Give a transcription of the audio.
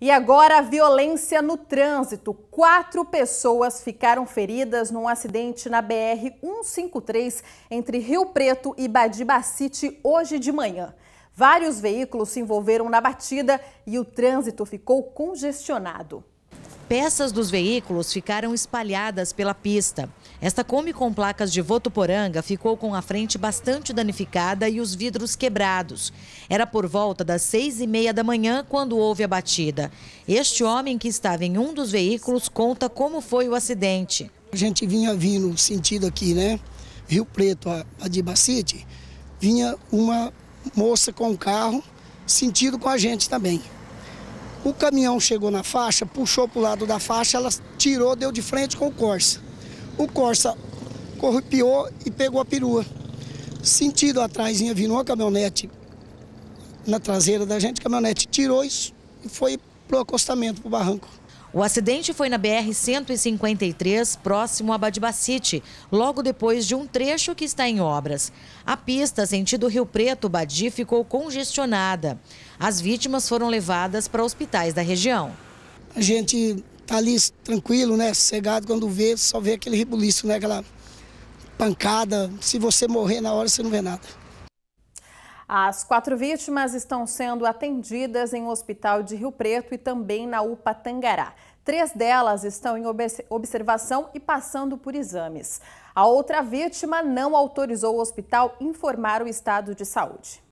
E agora a violência no trânsito. Quatro pessoas ficaram feridas num acidente na BR-153 entre Rio Preto e Badibacite hoje de manhã. Vários veículos se envolveram na batida e o trânsito ficou congestionado. Peças dos veículos ficaram espalhadas pela pista. Esta Kombi com placas de Votuporanga ficou com a frente bastante danificada e os vidros quebrados. Era por volta das seis e meia da manhã quando houve a batida. Este homem que estava em um dos veículos conta como foi o acidente. A gente vinha vindo sentido aqui, né? Rio Preto, a, de Bacite, vinha uma moça com um carro sentido com a gente também. O caminhão chegou na faixa, puxou para o lado da faixa, ela tirou, deu de frente com o Corsa. O Corsa corrupiou e pegou a perua. Sentido atrás, virou uma caminhonete na traseira da gente, a caminhonete tirou isso e foi pro acostamento, pro barranco. O acidente foi na BR-153, próximo a Badibacite, logo depois de um trecho que está em obras. A pista sentido Rio Preto-Badi ficou congestionada. As vítimas foram levadas para hospitais da região. A gente está ali tranquilo, né, sossegado, quando vê, só vê aquele rebuliço, né, aquela pancada. Se você morrer na hora, você não vê nada. As quatro vítimas estão sendo atendidas em um hospital de Rio Preto e também na UPA Tangará. Três delas estão em observação e passando por exames. A outra vítima não autorizou o hospital informar o estado de saúde.